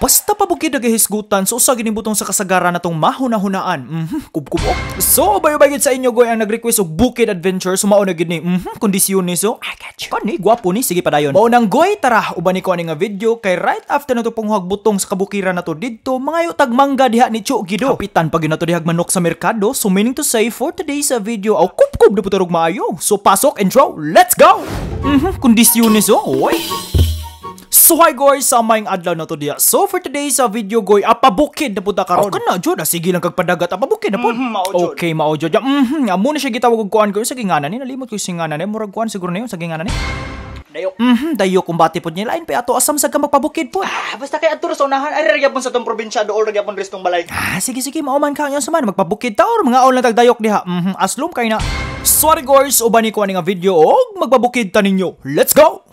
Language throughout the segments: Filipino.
Basta pabukid nagahisgutan so sa ginibutong sa kasagaran natong mahuna-hunaan. Mhm, kubkubok. So bayo bayo sa inyo goy ang nag-request og Bukid Adventure so mao na gid ni. Mhm, kondisyon ni so I got you. Kani gwapo ni sige padayon. Mao nang goy tara uban ni ko ani video kay right after nato panghuag butong sa kabukiran nato didto mangayo tag mangga diha ni Chu Gido. Kapitan pag nato dihag manok sa merkado so meaning to say for today's video aw kub-kub na putarog maayo. So pasok intro, let's go. Mhm, kondisyon ni so. Oy. So hi guys, sa maing adlaw na to diya. So for today's uh, video goy, apabukid na punta karon. Oh, kana jud, ah, sige lang kag padagat apabukid na pud. Mm-hmm, okay, mao jud. Mhm, mm amo na siya gitawag og kuan ko sa ginganan ni, nalimot ko sa ginganan ni, murag kuan siguro na yun sa ginganan ni. Dayok. Mhm, dayok kumbati pud ni lain pa ato asam sa gamag magpabukid pud. Ah, basta kay adto sa unahan ay ragyapon sa tong probinsya do ragyapon restong balay. Ah, sige sige, Maoman man ka yon suman magpabukid ta or mga na tagdayok diha. Mhm, aslom kay na. Sorry guys, uban ni ko nga video og magpabukid ta ninyo. Let's go.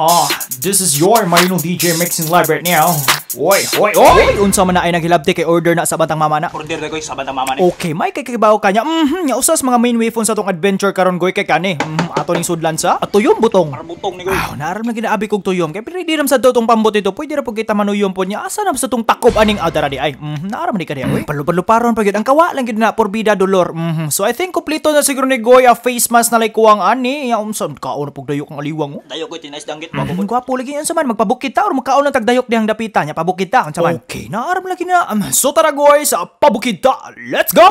Ah, this is your Marino DJ mixing live right now. Oy, oy, oy! Unsa man na ay naghilabti kay order na sa batang mama na. Order na goy sa batang mama ni. Okay, may kay kibaw kanya. Mhm, nya usas mga main weapon sa tong adventure karon goy kay kani. Mhm, ato ning sudlan sa atuyom butong. Para butong ni goy. Ah, naram na ginaabi kog tuyom kay pwede ram sa dotong pambot ito. Pwede ra pug kita manuyom po niya. Asa na sa tong takob aning adara di ay. Mhm, naram ni kaniya. Mm, Palupaluparon pa gyud ang kawa lang gid na porbida dolor. Mhm, so I think kompleto na siguro ni goy a face mask na lay kuwang ani. Ya umsad kaon pug dayo kang aliwang. Oh. Dayo goy tinais dangit Mm, gwapo lagi yan man Magpabukid ta or magkaon ng tagdayok dihang dapita niya. Pabukid ta. Ang saman. Okay, naaram lagi na. Um, so tara guys, ah, pabukid ta. Let's go!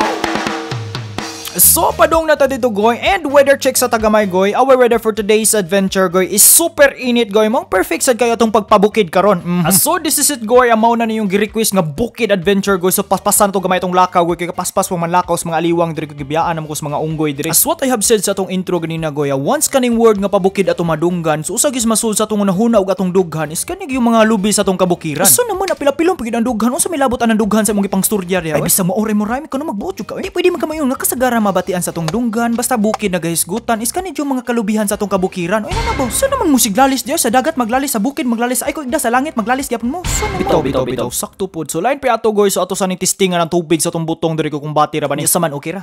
So, padong na dito goy and weather check sa tagamay goy. Our weather for today's adventure goy is super init goy. Mong perfect sad kayo itong pagpabukid karon. Mm -hmm. So, this is it goy. Amaw na yung gi-request nga bukid adventure goy. So, paspasan to gamay itong lakaw goy. Kaya paspas mo manlakaw sa mga aliwang diri gibiyaan mo sa mga unggoy diri. As what I have said sa atong intro ganina goy, ah, once kaning word nga pabukid ato madunggan, so usagis is masud sa atong nahuna ug atong dughan is kanig yung mga lubi sa atong kabukiran. So naman napilapilong pagid ang dughan, unsa may labot ang dughan sa mong gipang storya Ay bisa mo oray mo rami kuno magbuot jud ka. Hindi pwede man kamayo nakasagara mabatian sa tong dunggan, basta bukid nagahisgutan, is jo mga kalubihan sa tong kabukiran. Ay na ano ba? Sa naman mo siglalis diya? Sa dagat maglalis, sa bukid maglalis, ay ko igda sa langit maglalis gyapon mo. Sa naman? Bitaw, bitaw, bitaw, sakto pod. So line pa ato guys, so ato sa nitistingan ng tubig sa tong butong diri ko kung bati ra bani ni. Sa man okay ra.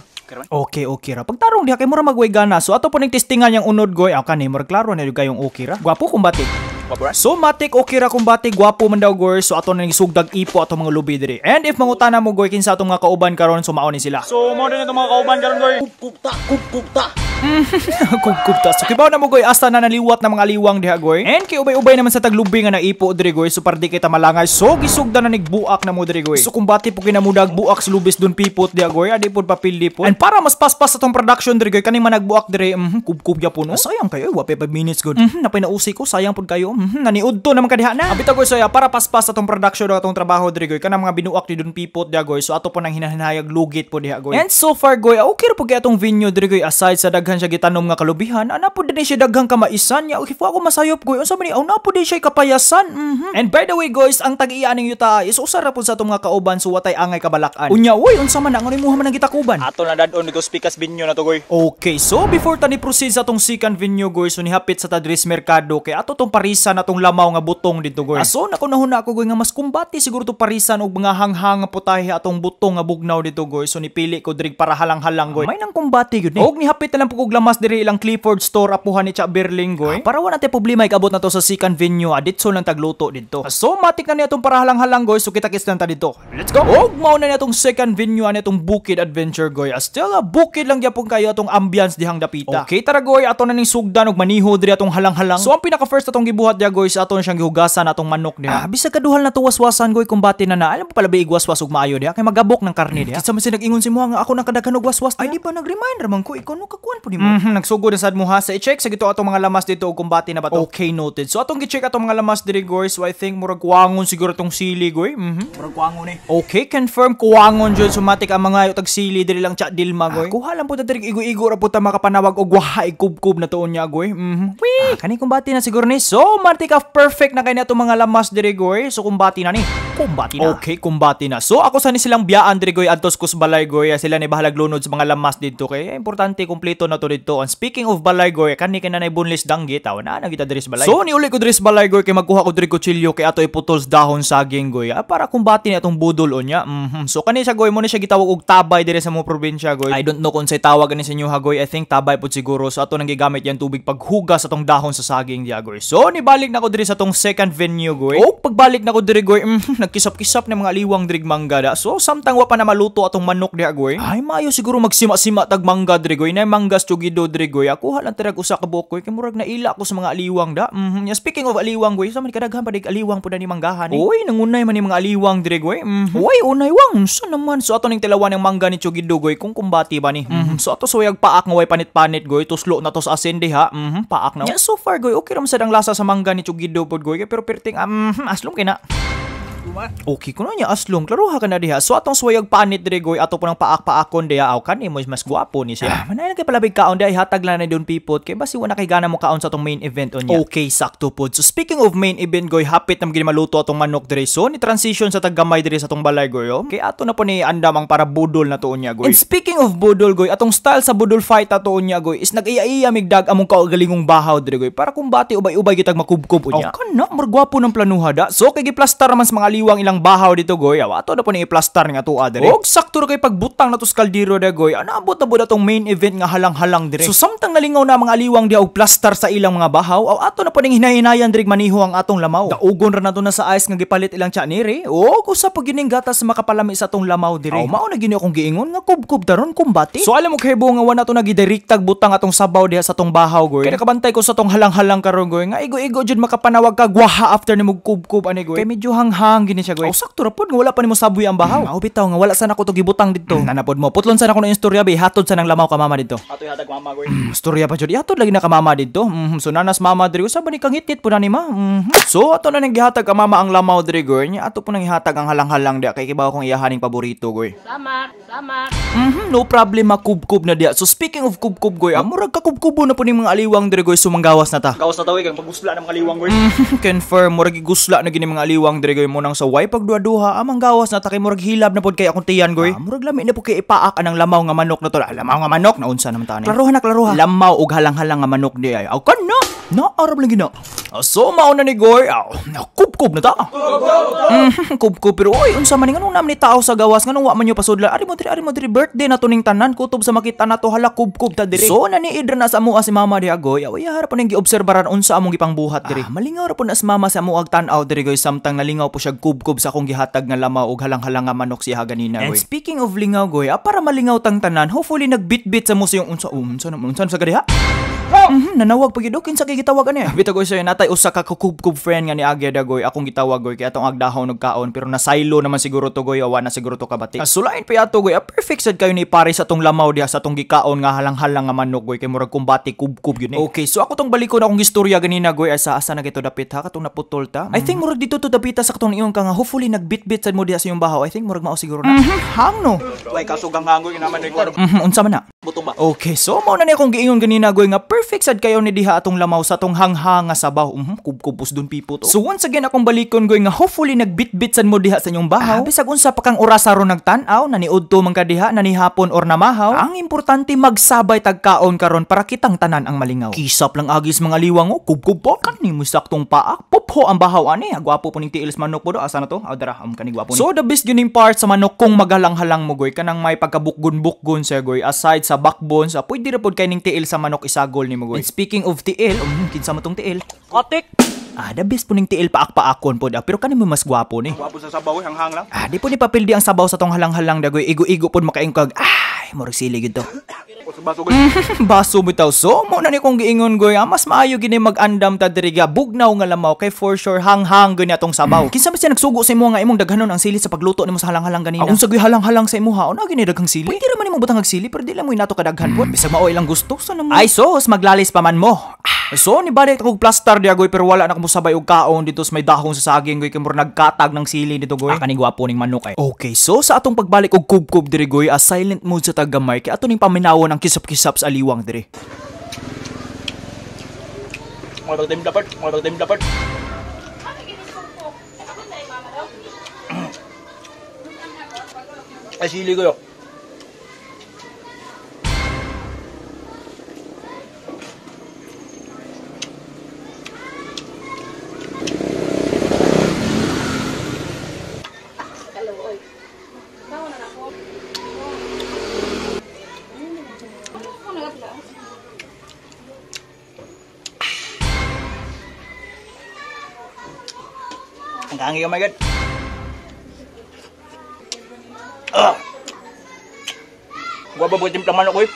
Okay, okay ra. Pagtarong diha kay mura magway gana. So ato po ning testingan yang unod goy. ako kanay mura klaro na yung okay ra. Gwapo kung bati. So okay ra kumbati gwapo man daw gor so ato na nagisugdag ipo ato mga lubi diri. And if mangutana mo gore kinsa atong mga kauban karon so ni sila. So mao na mga kauban karon gore. Kupta kupta. Kugkupta. So kibaw na mo goy asta na naliwat ng mga liwang diha goy. And kay ubay-ubay naman sa taglubi nga naipo diri goy so pardi kita malangay. So gisugda na nigbuak na mo diri goy. So kumbati po kinamudag buak sa lubis dun pipot diha goy adi pod papildi po. And para mas paspas sa tong production diri goy kaning managbuak diri mm -hmm, kubkub ya puno. Ah, sayang kayo wape pa minutes good. Mm -hmm, napay nausay ko sayang pod kayo. Mm -hmm, naniudto naman kadiha na. Abita goy soya, para paspas sa tong production tong trabaho diri goy kanang mga binuak di dun pipot diha goy. So ato po nang hinahinayag lugit po diha goy. And so far goy okay po gyud tong venue diri goy aside sa dag daghan siya gitanom nga kalubihan, ana po din siya daghang kamaisan niya. If ako masayop ko, unsa man ni na po din siya kapayasan. Mm-hmm. And by the way guys, ang tag-iya ning yuta is usa ra pud sa tong mga kauban suwatay angay kabalakan. Unya, uy, unsa man ang mo man gitakuban? Ato na dadon ni Gospikas Binyo na to goy. Okay, so before tani proceed sa tong second venue, guys, so nihapit sa Tadris Mercado kay ato tong parisa na tong lamaw nga butong dito goy. Aso na ko nahuna ako goy nga mas kumbati siguro to parisan og mga hanghang nga putahe atong butong nga bugnaw dito goy. So nipili ko drig para halang-halang goy. May nang kumbati gyud ni. Eh. Og nihapit na lang pugog lamas diri ilang Clifford store apuhan ni Cha Berlingoy. Ah, para wala natin problema ikabot na to sa second venue aditso lang tagluto dito. Ah, so matik na ni atong parahalang-halang goy so kita kits ta dito. Let's go! Og mauna ni atong second venue anitong Bukid Adventure goy. Ah, still a bukid lang gyapon kayo atong ambiance dihang dapita. Okay tara goy ato na ning sugdan og maniho diri atong halang-halang. So ang pinaka first atong gibuhat diya goy sa aton siyang gihugasan atong manok diha. Ah, bisag kaduhal na tuwaswasan goy kumbati na na. Alam pa pala ba igwaswas og maayo diha kay magabok ng karne diha. Hmm, kitsa man si nag-ingon si mo nga ako nakadaghan og waswas. Ay di ba nag-reminder man ko ikaw no kakuan po nimo. Mm-hmm, nagsugod na sad mo sa i-check sa gito atong mga lamas dito og kumbati na ba to. Okay noted. So atong gi-check atong mga lamas diri guys, so I think murag kuangon siguro tong sili goy. Mhm. Murag kuangon eh. Okay, confirm kuangon jud sumatik ang mga utag sili diri lang chat dilma goy. Ah, kuha lang po ta diri igo-igo ra po ta makapanawag og wahay kubkub na tuon niya goy. Mhm. Ah, kani kumbati na siguro ni. So matik of ah, perfect na kay atong mga lamas diri goy. So kumbati na ni. Kumbati na. Okay, kumbati na. So ako sa ni silang biyaan diri goy adtos kusbalay goy. Ah, sila ni bahalag lunod sa mga lamas dito kay importante kumpleto na katulid to. And speaking of Balaygoy, kani ka na naibunlis danggi, tawa na na kita dres Balay. So ni uli ko dres Balaygoy kay magkuha ko diri kutsilyo kay ato iputols dahon sa goy. Ah, para kumbati ni atong budol o niya. Mm-hmm. So kani sa goy mo ni siya gitawag og tabay diri sa mo probinsya goy. I don't know kung say tawag ni sa inyo ha goy. I think tabay pud siguro. So ato nang gigamit yan tubig paghugas atong dahon sa saging diya goy. So balik na ko diri sa tong second venue goy. Okay pagbalik na ko diri goy, mm, nagkisap-kisap ng mga liwang diri mangga da. So samtang wa pa na maluto atong manok diha goy. Ay maayo siguro magsima-sima tag mangga diri goy, na manggas tugido diri goy. Ako halang tirag usa ka bukoy kay murag na ila ko sa mga aliwang da. Mm, yeah, speaking of aliwang goy, sa man kadaghan pa dig aliwang pud ni manggahan. Eh. Oy, nangunay man ni mga aliwang diri goy. Mm, mm-hmm. oy, unay wang So naman so atong ning tilawan ng mangga ni Chugido goy kung kumbati ba ni. Mm, so ato soyag paak nga way panit-panit goy, tuslo na to sa asin diha. Mm, paak na. Yeah, so far goy, okay ram sad ang lasa sa mangga ni Chugido pod goy, pero perting um, Aslum kena. ma. Okay kuno niya aslong klaro ha kana diha. So atong suwayag panit diri goy ato punang paak-paakon diha aw kani mo mas guwapo ni siya. Ah, manay kay palabig kaon diha hatag lang na don pipot kay basi wala kay gana mo kaon sa atong main event on niya. Okay sakto pod. So speaking of main event goy hapit nam maluto atong manok diri so ni transition sa taggamay diri sa atong balay goy. Oh. Kay ato na po ni andamang para budol na tuon niya goy. And speaking of budol goy atong style sa budol fight atoon niya goy is nag-iya-iya migdag among kaugalingong bahaw diri goy para kumbati bati ubay-ubay gitag makubkob unya. Oh, kana, margwapo ng planuha da. So kay giplastar man sa mga liwa iwang ilang bahaw dito goy aw ato na po ni i-plaster nga atoa ah, diri og sakto kay pagbutang nato sa kaldero da goy anaabot ah, na bod atong main event nga halang-halang diri so samtang nalingaw na mga aliwang di og plaster sa ilang mga bahaw aw ato na po ning hinayinayan diri maniho ang atong lamaw daugon ra na nato na sa ice nga gipalit ilang chaniri og usa pa gining sa makapalami sa atong lamaw dire. aw mao na gini akong giingon nga kubkub daron kumbati so alam mo kay nga wa nato na gidiriktag butang atong sabaw diha sa atong bahaw goy kay nakabantay ko sa atong halang-halang karon goy nga igo-igo jud makapanawag kag waha after ni mugkubkub ani goy kay medyo hanghang gini siya goy. Oh, sakto pod nga wala pa nimo sabuy ang bahaw. Mm, Aw nga wala sana ko to gibutang didto. Mm. Nanapod mo. Putlon sana ko na istorya be hatod sa ang lamaw ka mama didto. Atoy hatag mama goy. Mm, istorya pa jud. Hatod lagi na ka mama didto. Mm, so nanas mama diri usa ba ni kangitngit po na ni ma. Mm. So ato na nang gihatag ka mama ang lamaw diri goy. Ato po nang ihatag ang halang-halang dia kay kibaw kong iyahaning paborito goy. Sama, sama. Mm, mm-hmm, no problema kubkub na dia. So speaking of kubkub goy, amurag ka kubkubo na po ni mga aliwang diri goy sumanggawas na ta. Gawas na ta goy kang pagusla ng mga aliwang goy. Mm, confirm murag gusla na gini mga aliwang diri goy mo nang sa So way pagduha-duha amang gawas na takay murag hilab na pod kay akong tiyan goy. Ah, murag lami na po kay ipaak anang lamaw nga manok na to. Ah, lamaw nga manok na unsa naman tani. Klaruha na klaruha. Lamaw ug halang-halang nga manok di ay. Aw kan na. Naarab ah, lang gina. So mao na ni Goy. Aw, nakubkub na ta. Mm, kubkub pero oy unsa man nganong nam ni tao sa gawas nganong wa man yo pasudla. Ari mo diri ari mo diri birthday na tuning tanan kutob sa makita na to hala kubkub ta diri. So na ni Idra na sa amoa si Mama di Agoy. Aw iya harap ning giobserbaran unsa among gipangbuhat diri. Ah, malingaw ra pud na si Mama sa amoa tan-aw diri Goy samtang nalingaw po siya kubkob sa akong gihatag nga lamaw og halang nga manok siya ganina And speaking of lingaw goy, ah, para malingaw tang tanan, hopefully nagbitbit sa mo sa yung unsa um, unsa naman unsa sa gadiha. Mm-hmm, nanawag pag yun. Kinsa kay gitawag ani. Ah, Bitagoy sir, natay usa ka kukubkub friend nga ni Agya Dagoy. Akong gitawag goy kay atong agdahaw nagkaon pero na silo naman siguro to goy awa na siguro to kabati. Ah, sulain pa ato goy. A ah, perfect sad kayo ni pare sa atong lamaw diha sa atong gikaon nga halang-halang nga manok goy kay murag kumbati kubkub yun eh. Okay, so ako tong balikon akong istorya ganina goy asa asa na gito dapit ha katong naputol ta. Mm. I think murag dito to dapita sa katong iyon ka nga hopefully nagbitbit sad mo diha sa imong bahaw. I think murag mao siguro na. Mm-hmm. Hang no. Way kasugang hangoy naman ni mhm, Unsa man na? Butong ba? Okay, so mao na ni akong giingon ganina goy nga Perfect sad kayo ni diha atong lamaw sa atong hanghanga sabaw. Mm -hmm, kubkubos dun pipo to. So once again akong balikon goy nga hopefully nagbitbit san mo diha sa inyong bahaw. Ah, bisag unsa pa kang oras aron nagtan-aw na ni naniudto man na ni hapon or namahaw. Ang importante magsabay tagkaon karon para kitang tanan ang malingaw. Kisap lang agis mga liwang oh, kubkub po kanhi mo saktong paa. Popho ang bahaw ani. Gwapo po ning tiilis manok po do asa na to. Adara ah, am um, kani gwapo ni. So the best gyud part sa manok kung magalang-halang mo goy kanang may pagkabukgon-bukgon sa goy aside sa backbone sa pwede ra kay ning tiil sa manok isagol goal ni Mugoy. And speaking of TL, um, kinsa mo tong TL? Katik! Ah, the best po ning tiil paak-paakon po da. Pero kanimo mas gwapo ni. Gwapo sa sabaw, eh, hanghang lang. Ah, di po ni papildi ang sabaw sa tong halang-halang dagoy. Eh. Igo-igo po makaingkag. Ah! Ay, murag sili yun to. baso bitaw so mo na ni kong giingon goy ah, mas maayo gini magandam ta diri bugnaw nga lamaw kay for sure hang-hang gyud atong sabaw kinsa man siya nagsugo sa imo nga imong daghanon ang sili sa pagluto nimo sa halang-halang ganina ah, unsa sa halang-halang sa imo haon na gini daghang sili pwede ra man imong butang og sili pero dili mo inato kadaghan po hmm. bisag mao ilang gusto sa namo ay sos maglalis pa man mo ah So nibalik ako plaster di agoy pero wala na ko sabay og kaon dito sa may dahon sa saging goy kay nagkatag ng sili dito goy. Ah, kaning gwapo ning manok ay. Eh. Okay, so sa atong pagbalik og kubkub diri goy, a silent mode sa taga kay ato ning paminawon ang kisap-kisap sa aliwang diri. Mga tagtim dapat, mga tagtim dapat. Ay sili ko Ang kangi, oh my god. Ah! Guwa ba butim plaman ako eh.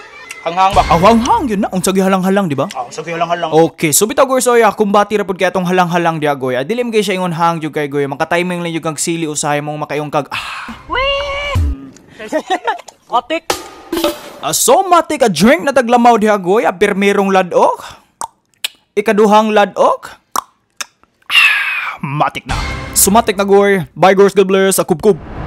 Hanghang ba? Oh, hanghang yun na. Ang sagi halang-halang, di ba? Oh, sagi halang-halang. Okay, so bitaw goy oh, soya, kumbati ra pud kay atong halang-halang di agoy. Adilim ah, kay siya ingon hang yung kay goy. Maka-timing lang yung kag sili usahay mong makayong kag. Ah. Kotik. Uh, so a drink na taglamaw di agoy, a permerong ladok. Ikaduhang ladok. Ah, matik na. Sumatik na gore. Bye, Gores. God bless. Akubkub.